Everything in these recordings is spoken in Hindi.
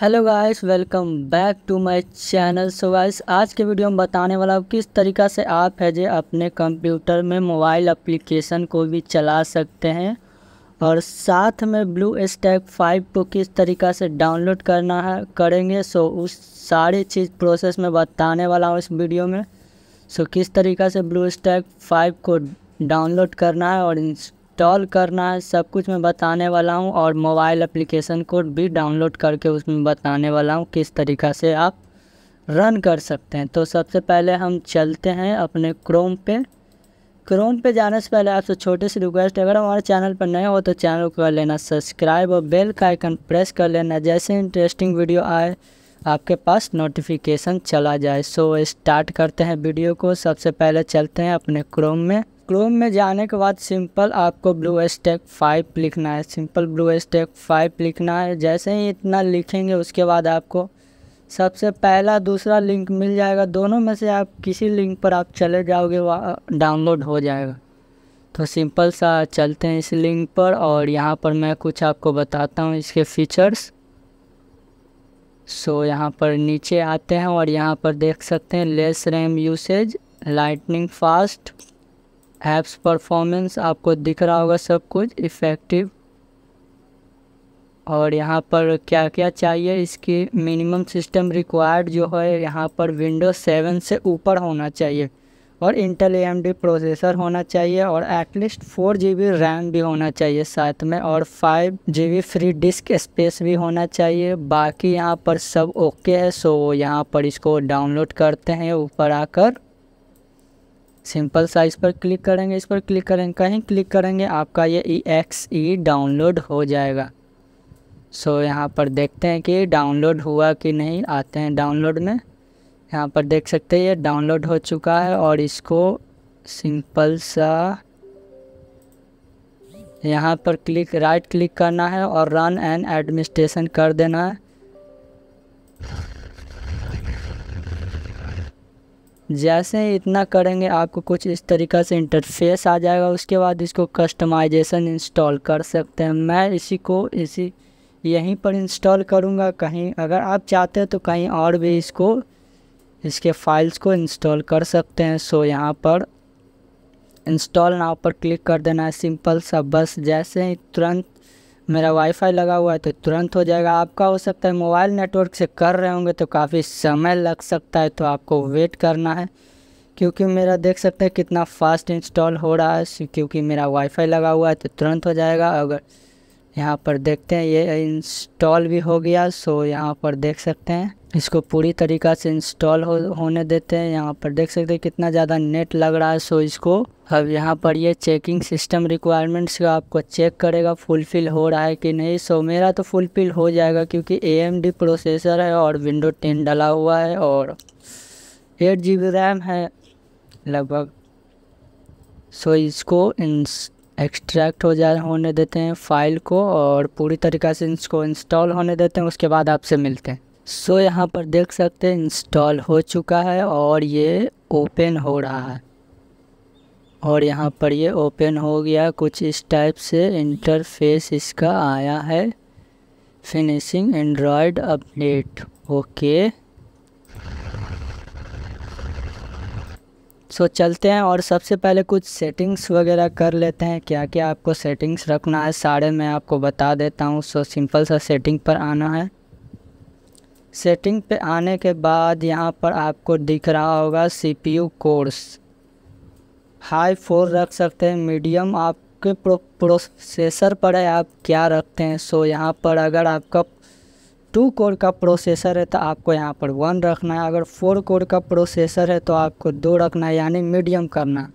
hello guys welcome back to my channel so guys आज के वीडियो में बताने वाला हूँ किस तरीका से आप है जो अपने कंप्यूटर में मोबाइल एप्लीकेशन को भी चला सकते हैं और साथ में ब्लू स्टैक फाइव को किस तरीका से डाउनलोड करना है करेंगे सो उस सारी चीज़ प्रोसेस में बताने वाला हूँ इस वीडियो में सो किस तरीका से ब्लू स्टैक फाइव को डाउनलोड करना है और इंस्टॉल करना है सब कुछ मैं बताने वाला हूँ और मोबाइल एप्लीकेशन को भी डाउनलोड करके उसमें बताने वाला हूँ किस तरीक़ा से आप रन कर सकते हैं तो सबसे पहले हम चलते हैं अपने क्रोम पे क्रोम पे जाने से पहले आपसे छोटे से रिक्वेस्ट है अगर हमारे चैनल पर नए हो तो चैनल को कर लेना सब्सक्राइब और बेल का आइकन प्रेस कर लेना जैसे इंटरेस्टिंग वीडियो आए आपके पास नोटिफिकेशन चला जाए सो स्टार्ट करते हैं वीडियो को सबसे पहले चलते हैं अपने क्रोम में क्रोम में जाने के बाद सिंपल आपको ब्लू स्टैक फाइव लिखना है सिंपल ब्लू स्टैक फाइव लिखना है जैसे ही इतना लिखेंगे उसके बाद आपको सबसे पहला दूसरा लिंक मिल जाएगा दोनों में से आप किसी लिंक पर आप चले जाओगे वहाँ डाउनलोड हो जाएगा तो सिंपल सा चलते हैं इस लिंक पर और यहाँ पर मैं कुछ आपको बताता हूँ इसके फीचर्स सो यहाँ पर नीचे आते हैं और यहाँ पर देख सकते हैं less RAM usage lightning fast apps performance आपको दिख रहा होगा सब कुछ इफ़ेक्टिव और यहाँ पर क्या क्या चाहिए इसकी मिनिमम सिस्टम रिक्वायर्ड जो है यहाँ पर विंडोज सेवन से ऊपर होना चाहिए और इंटेल ए प्रोसेसर होना चाहिए और at least four G B RAM भी होना चाहिए साथ में और five G B free disk space भी होना चाहिए बाकी यहाँ पर सब ओके है सो यहाँ पर इसको डाउनलोड करते हैं ऊपर आकर सिंपल साइज पर क्लिक करेंगे इस पर क्लिक करेंगे कहीं क्लिक करेंगे आपका ये ई एक्स ई डाउनलोड हो जाएगा सो so, यहाँ पर देखते हैं कि डाउनलोड हुआ कि नहीं आते हैं डाउनलोड में यहाँ पर देख सकते हैं ये डाउनलोड हो चुका है और इसको सिंपल सा यहाँ पर क्लिक राइट क्लिक करना है और रन एंड एडमिनिस्ट्रेशन कर देना है जैसे ही इतना करेंगे आपको कुछ इस तरीका से इंटरफेस आ जाएगा उसके बाद इसको कस्टमाइजेशन इंस्टॉल कर सकते हैं मैं इसी को इसी यहीं पर इंस्टॉल करूँगा कहीं अगर आप चाहते हैं तो कहीं और भी इसको इसके फाइल्स को इंस्टॉल कर सकते हैं सो यहाँ पर इंस्टॉल नाव पर क्लिक कर देना है सिंपल सा बस जैसे ही तुरंत मेरा वाईफाई लगा हुआ है तो तुरंत हो जाएगा आपका हो सकता है मोबाइल नेटवर्क से कर रहे होंगे तो काफ़ी समय लग सकता है तो आपको वेट करना है क्योंकि मेरा देख सकते हैं कितना फास्ट इंस्टॉल हो रहा है क्योंकि मेरा वाईफाई लगा हुआ है तो तुरंत हो जाएगा अगर यहाँ पर देखते हैं ये इंस्टॉल भी हो गया सो यहाँ पर देख सकते हैं इसको पूरी तरीका से इंस्टॉल हो, होने देते हैं यहाँ पर देख सकते हैं कितना ज़्यादा नेट लग रहा है सो इसको अब यहाँ पर ये चेकिंग सिस्टम रिक्वायरमेंट्स का आपको चेक करेगा फुलफ़िल हो रहा है कि नहीं सो मेरा तो फुलफ़िल हो जाएगा क्योंकि ए प्रोसेसर है और विंडो टेन डला हुआ है और एट जी रैम है लगभग सो इसको इंस्ट एक्सट्रैक्ट हो जा होने देते हैं फाइल को और पूरी तरीक़ा से इसको इंस्टॉल होने देते हैं उसके बाद आपसे मिलते हैं सो so, यहाँ पर देख सकते हैं इंस्टॉल हो चुका है और ये ओपन हो रहा है और यहाँ पर ये ओपन हो गया कुछ इस टाइप से इंटरफेस इसका आया है finishing Android update okay so so, चलते हैं और सबसे पहले कुछ सेटिंग्स वगैरह कर लेते हैं क्या क्या आपको सेटिंग्स रखना है सारे मैं आपको बता देता हूँ सो सिंपल सा सेटिंग पर आना है सेटिंग पे आने के बाद यहाँ पर आपको दिख रहा होगा सीपीयू कोर्स हाई फोर रख सकते हैं मीडियम आपके प्रो, प्रोसेसर पर है आप क्या रखते हैं सो so, यहाँ पर अगर आपका टू कोर का प्रोसेसर है तो आपको यहाँ पर वन रखना है अगर फोर कोर का प्रोसेसर है तो आपको दो रखना है यानी मीडियम करना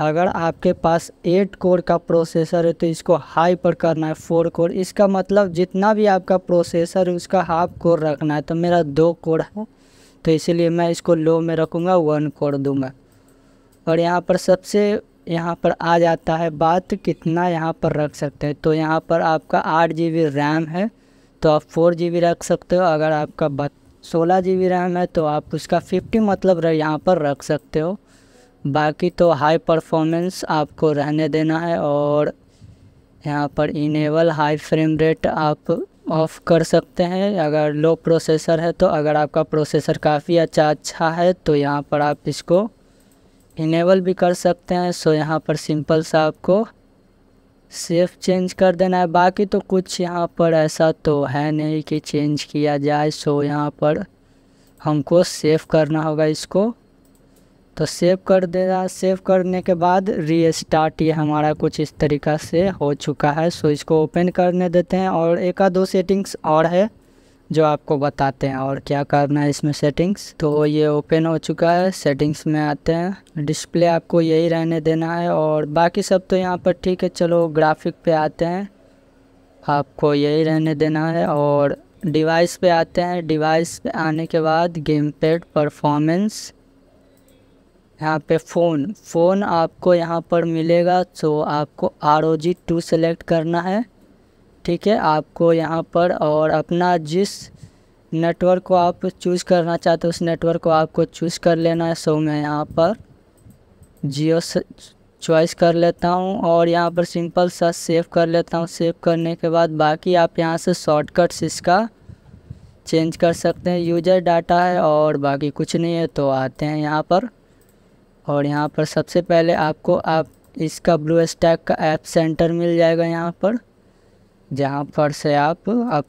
अगर आपके पास एट कोर का प्रोसेसर है तो इसको हाई पर करना है फोर कोर इसका मतलब जितना भी आपका प्रोसेसर है उसका हाफ कोर रखना है तो मेरा दो कोर है तो इसीलिए मैं इसको लो में रखूँगा वन कोर दूँगा और यहाँ पर सबसे यहाँ पर आ जाता है बात कितना यहाँ पर रख सकते हैं तो यहाँ पर आपका आठ जी बी रैम है तो आप फोर जी रख सकते हो अगर आपका बत सोलह जी रैम है तो आप उसका फिफ्टी मतलब यहाँ पर रख सकते हो बाकी तो हाई परफॉर्मेंस आपको रहने देना है और यहाँ पर इनेबल हाई फ्रेम रेट आप ऑफ़ कर सकते हैं अगर लो प्रोसेसर है तो अगर आपका प्रोसेसर काफ़ी अच्छा अच्छा है तो यहाँ पर आप इसको इनेबल भी कर सकते हैं सो यहाँ पर सिंपल सा आपको सेफ चेंज कर देना है बाकी तो कुछ यहाँ पर ऐसा तो है नहीं कि चेंज किया जाए सो यहाँ पर हमको सेव करना होगा इसको तो सेव कर देना सेव करने के बाद रीस्टार्ट ये हमारा कुछ इस तरीका से हो चुका है सो इसको ओपन करने देते हैं और एक आध दो सेटिंग्स और है जो आपको बताते हैं और क्या करना है इसमें सेटिंग्स तो ये ओपन हो चुका है सेटिंग्स में आते हैं डिस्प्ले आपको यही रहने देना है और बाकी सब तो यहाँ पर ठीक है चलो ग्राफिक पे आते हैं आपको यही रहने देना है और डिवाइस पे आते हैं डिवाइस पे आने के बाद गेम पैड परफॉर्मेंस यहाँ पे फ़ोन फ़ोन आपको यहाँ पर मिलेगा तो आपको R O G two select करना है ठीक है आपको यहाँ पर और अपना जिस नेटवर्क को आप चूज़ करना चाहते हो उस नेटवर्क को आपको चूज़ कर लेना है सो मैं यहाँ पर जियो चॉइस कर लेता हूँ और यहाँ पर सिंपल सा सेव कर लेता हूँ सेव करने के बाद बाकी आप यहाँ से शॉर्टकट्स इसका चेंज कर सकते हैं यूजर डाटा है और बाकी कुछ नहीं है तो आते हैं यहाँ पर और यहाँ पर सबसे पहले आपको आप इसका ब्लू स्टैक का ऐप सेंटर मिल जाएगा यहाँ पर जहाँ पर से आप आप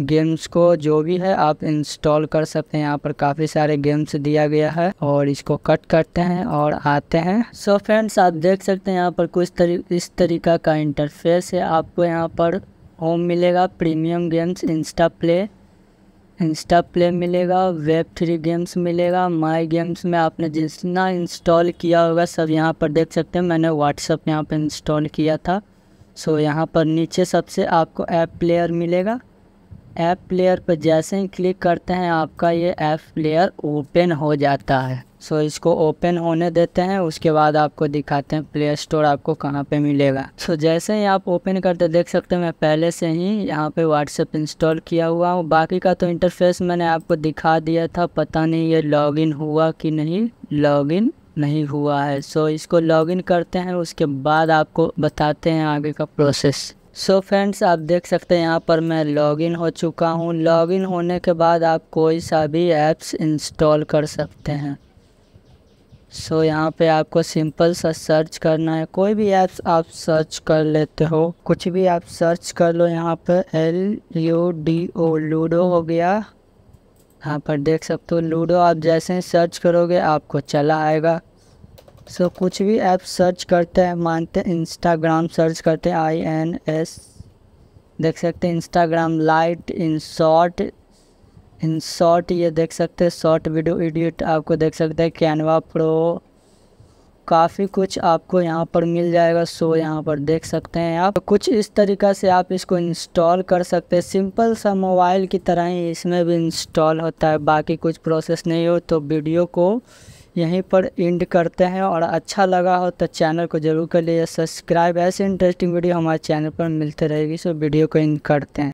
गेम्स को जो भी है आप इंस्टॉल कर सकते हैं यहाँ पर काफ़ी सारे गेम्स दिया गया है और इसको कट करते हैं और आते हैं सो so फ्रेंड्स आप देख सकते हैं यहाँ पर कुछ तरी इस तरीका का इंटरफेस है आपको यहाँ पर होम मिलेगा premium games insta play insta play मिलेगा वेब थ्री गेम्स मिलेगा माई गेम्स में आपने जितना इंस्टॉल किया होगा सब यहाँ पर देख सकते हैं मैंने व्हाट्सअप यहाँ पर इंस्टॉल किया था सो यहाँ पर नीचे सबसे आपको ऐप प्लेयर मिलेगा ऐप प्लेयर पर जैसे ही क्लिक करते हैं आपका ये ऐप प्लेयर ओपन हो जाता है सो so, इसको ओपन होने देते हैं उसके बाद आपको दिखाते हैं प्ले स्टोर आपको कहाँ पे मिलेगा सो so, जैसे ही आप ओपन करते देख सकते हैं मैं पहले से ही यहाँ पे व्हाट्सएप इंस्टॉल किया हुआ हूँ बाकी का तो इंटरफेस मैंने आपको दिखा दिया था पता नहीं ये लॉगिन हुआ कि नहीं लॉगिन नहीं हुआ है सो so, इसको लॉगिन करते हैं उसके बाद आपको बताते हैं आगे का प्रोसेस सो so फ्रेंड्स आप देख सकते हैं यहाँ पर मैं लॉगिन हो चुका हूँ लॉगिन होने के बाद आप कोई सा भी ऐप्स इंस्टॉल कर सकते हैं सो so, यहाँ पे आपको सिंपल सा सर्च करना है कोई भी ऐप्स आप सर्च कर लेते हो कुछ भी आप सर्च कर लो यहाँ पे L U D O Ludo हो गया यहाँ पर देख सकते हो लूडो आप जैसे ही सर्च करोगे आपको चला आएगा सो so, कुछ भी ऐप सर्च करते हैं मानते हैं इंस्टाग्राम सर्च करते हैं आई एन एस देख सकते हैं Instagram Lite in short in short ये देख सकते हैं शॉर्ट वीडियो एडिट आपको देख सकते हैं कैनवा प्रो काफ़ी कुछ आपको यहाँ पर मिल जाएगा सो यहाँ पर देख सकते हैं आप कुछ इस तरीका से आप इसको इंस्टॉल कर सकते हैं सिंपल सा मोबाइल की तरह ही इसमें भी इंस्टॉल होता है बाकी कुछ प्रोसेस नहीं हो तो वीडियो को यहीं पर इंड करते हैं और अच्छा लगा हो तो चैनल को जरूर कर लीजिए सब्सक्राइब ऐसे इंटरेस्टिंग वीडियो हमारे चैनल पर मिलते रहेगी सो वीडियो को इंड करते हैं